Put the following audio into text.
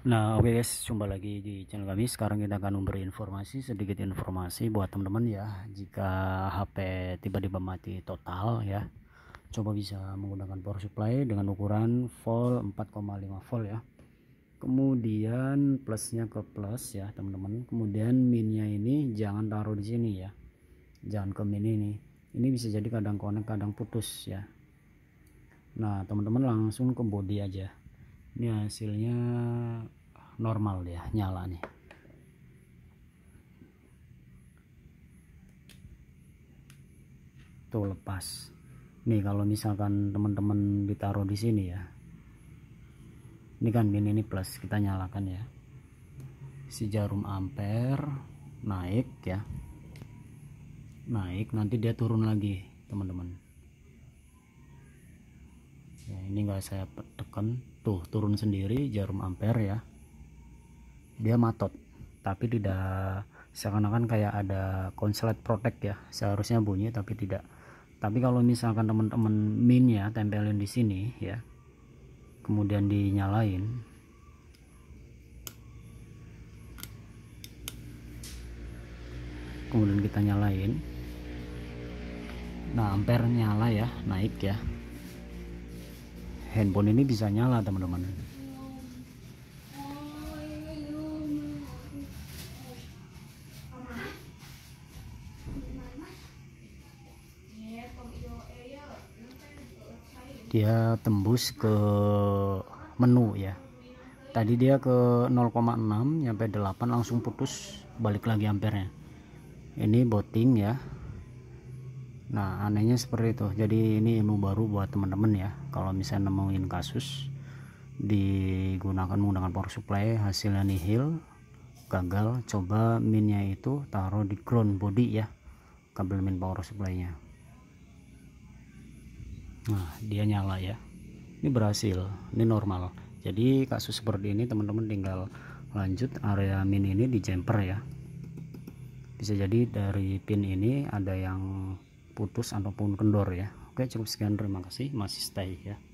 Nah, oke okay guys, jumpa lagi di channel kami. Sekarang kita akan memberi informasi, sedikit informasi buat teman-teman ya. Jika HP tiba-tiba mati total ya, coba bisa menggunakan power supply dengan ukuran volt 4,5 volt ya. Kemudian plusnya ke plus ya, teman-teman. Kemudian minnya ini jangan taruh di sini ya. Jangan ke min ini. Ini bisa jadi kadang konek, kadang putus ya. Nah, teman-teman langsung ke body aja ini hasilnya normal dia nyala nih tuh lepas nih kalau misalkan teman-teman ditaruh di sini ya ini kan min ini plus kita nyalakan ya si jarum ampere naik ya naik nanti dia turun lagi teman-teman ya, ini enggak saya tekan tuh turun sendiri jarum ampere ya dia matot tapi tidak seakan-akan kayak ada konslet protect ya seharusnya bunyi tapi tidak tapi kalau misalkan teman-teman ya tempelin di sini ya kemudian dinyalain kemudian kita nyalain nah ampere nyala ya naik ya handphone ini bisa nyala teman-teman dia tembus ke menu ya tadi dia ke 0,6 sampai 8 langsung putus balik lagi ampernya ini boting ya nah anehnya seperti itu jadi ini ilmu baru buat teman-teman ya kalau misalnya nemuin kasus digunakan menggunakan power supply hasilnya nihil gagal coba minnya itu taruh di ground body ya kabel min power supply nya nah dia nyala ya ini berhasil ini normal jadi kasus seperti ini teman-teman tinggal lanjut area min ini di jumper ya bisa jadi dari pin ini ada yang putus ataupun kendor ya oke cukup sekian terima kasih masih stay ya